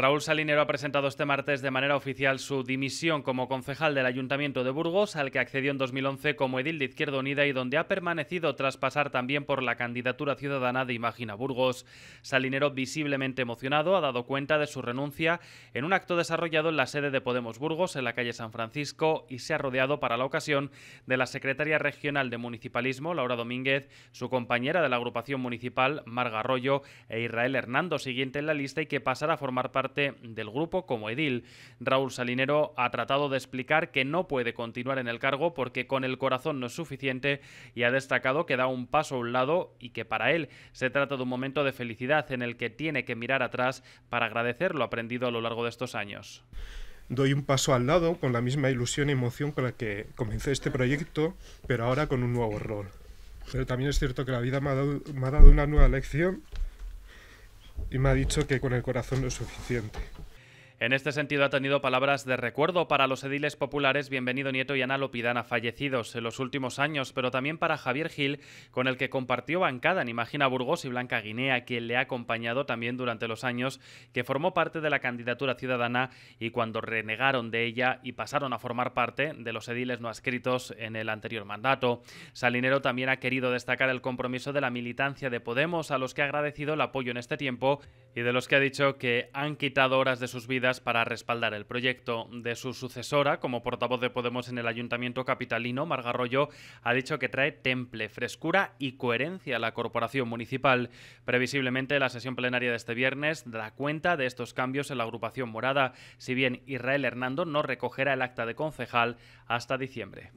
Raúl Salinero ha presentado este martes de manera oficial su dimisión como concejal del Ayuntamiento de Burgos, al que accedió en 2011 como edil de Izquierda Unida y donde ha permanecido tras pasar también por la candidatura ciudadana de Imagina Burgos. Salinero, visiblemente emocionado, ha dado cuenta de su renuncia en un acto desarrollado en la sede de Podemos Burgos, en la calle San Francisco, y se ha rodeado para la ocasión de la secretaria regional de Municipalismo, Laura Domínguez, su compañera de la agrupación municipal, Marga Arroyo, e Israel Hernando, siguiente en la lista y que pasará a formar parte del grupo como edil. Raúl Salinero ha tratado de explicar que no puede continuar en el cargo porque con el corazón no es suficiente y ha destacado que da un paso a un lado y que para él se trata de un momento de felicidad en el que tiene que mirar atrás para agradecer lo aprendido a lo largo de estos años. Doy un paso al lado con la misma ilusión y emoción con la que comencé este proyecto, pero ahora con un nuevo rol. Pero también es cierto que la vida me me ha dado una nueva lección y me ha dicho que con el corazón no es suficiente. En este sentido, ha tenido palabras de recuerdo para los ediles populares Bienvenido Nieto y Ana Lopidana, fallecidos en los últimos años, pero también para Javier Gil, con el que compartió bancada en Imagina Burgos y Blanca Guinea, quien le ha acompañado también durante los años que formó parte de la candidatura ciudadana y cuando renegaron de ella y pasaron a formar parte de los ediles no adscritos en el anterior mandato. Salinero también ha querido destacar el compromiso de la militancia de Podemos, a los que ha agradecido el apoyo en este tiempo y de los que ha dicho que han quitado horas de sus vidas para respaldar el proyecto de su sucesora como portavoz de Podemos en el Ayuntamiento Capitalino, Marga ha dicho que trae temple, frescura y coherencia a la corporación municipal. Previsiblemente la sesión plenaria de este viernes da cuenta de estos cambios en la agrupación morada, si bien Israel Hernando no recogerá el acta de concejal hasta diciembre.